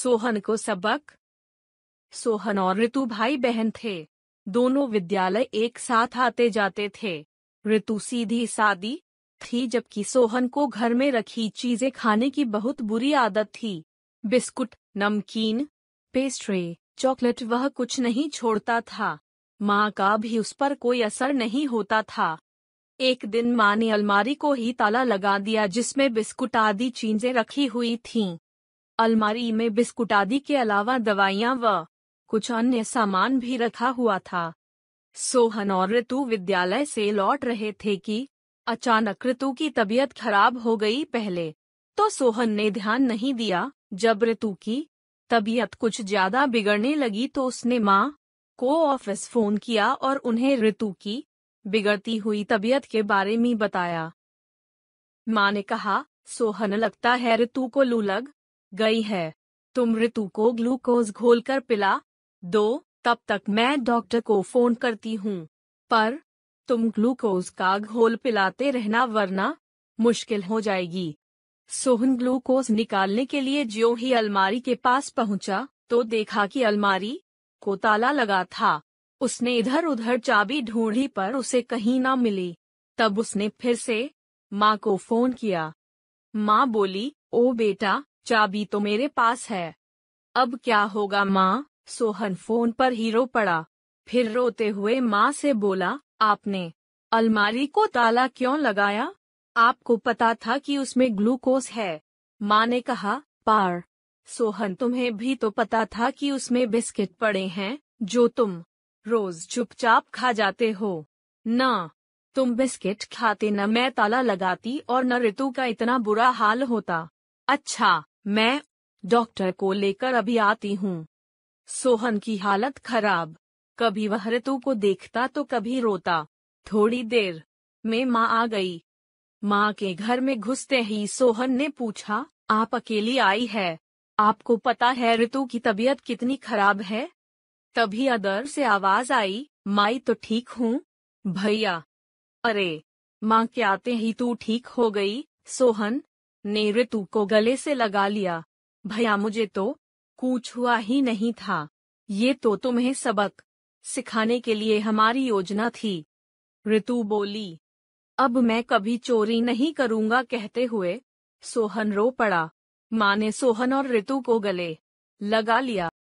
सोहन को सबक सोहन और ऋतु भाई बहन थे दोनों विद्यालय एक साथ आते जाते थे ऋतु सीधी सादी थी जबकि सोहन को घर में रखी चीजें खाने की बहुत बुरी आदत थी बिस्कुट नमकीन पेस्ट्री चॉकलेट वह कुछ नहीं छोड़ता था माँ का भी उस पर कोई असर नहीं होता था एक दिन माँ ने अलमारी को ही ताला लगा दिया जिसमें बिस्कुट आदि चीजें रखी हुई थीं। अलमारी में बिस्कुट आदि के अलावा दवाइयाँ व कुछ अन्य सामान भी रखा हुआ था सोहन और ऋतु विद्यालय से लौट रहे थे कि अचानक ऋतु की तबीयत खराब हो गई पहले तो सोहन ने ध्यान नहीं दिया जब ऋतु की तबीयत कुछ ज्यादा बिगड़ने लगी तो उसने माँ को ऑफिस फोन किया और उन्हें ऋतु की बिगड़ती हुई तबीयत के बारे में बताया माँ ने कहा सोहन लगता है ऋतु को लू लग गई है तुम ऋतु को ग्लूकोज घोलकर पिला दो तब तक मैं डॉक्टर को फोन करती हूँ पर तुम ग्लूकोज का घोल पिलाते रहना वरना मुश्किल हो जाएगी सोहन ग्लूकोज निकालने के लिए ज्यो ही अलमारी के पास पहुंचा तो देखा कि अलमारी को ताला लगा था उसने इधर उधर चाबी ढूंढी पर उसे कहीं ना मिली तब उसने फिर से माँ को फोन किया माँ बोली ओ बेटा चाबी तो मेरे पास है अब क्या होगा माँ सोहन फोन पर ही रो पड़ा फिर रोते हुए माँ से बोला आपने अलमारी को ताला क्यों लगाया आपको पता था कि उसमें ग्लूकोज है माँ ने कहा पार सोहन तुम्हें भी तो पता था कि उसमें बिस्किट पड़े हैं जो तुम रोज चुपचाप खा जाते हो ना तुम बिस्किट खाते न मैं ताला लगाती और न ऋतु का इतना बुरा हाल होता अच्छा मैं डॉक्टर को लेकर अभी आती हूँ सोहन की हालत खराब कभी वह ऋतु को देखता तो कभी रोता थोड़ी देर में माँ आ गई माँ के घर में घुसते ही सोहन ने पूछा आप अकेली आई है आपको पता है ऋतु की तबीयत कितनी खराब है तभी अदर से आवाज आई माई तो ठीक हूँ भैया अरे माँ के आते ही तू ठीक हो गई सोहन ने ऋतु को गले से लगा लिया भैया मुझे तो कुछ हुआ ही नहीं था ये तो तुम्हें सबक सिखाने के लिए हमारी योजना थी ऋतु बोली अब मैं कभी चोरी नहीं करूंगा कहते हुए सोहन रो पड़ा माँ ने सोहन और ऋतु को गले लगा लिया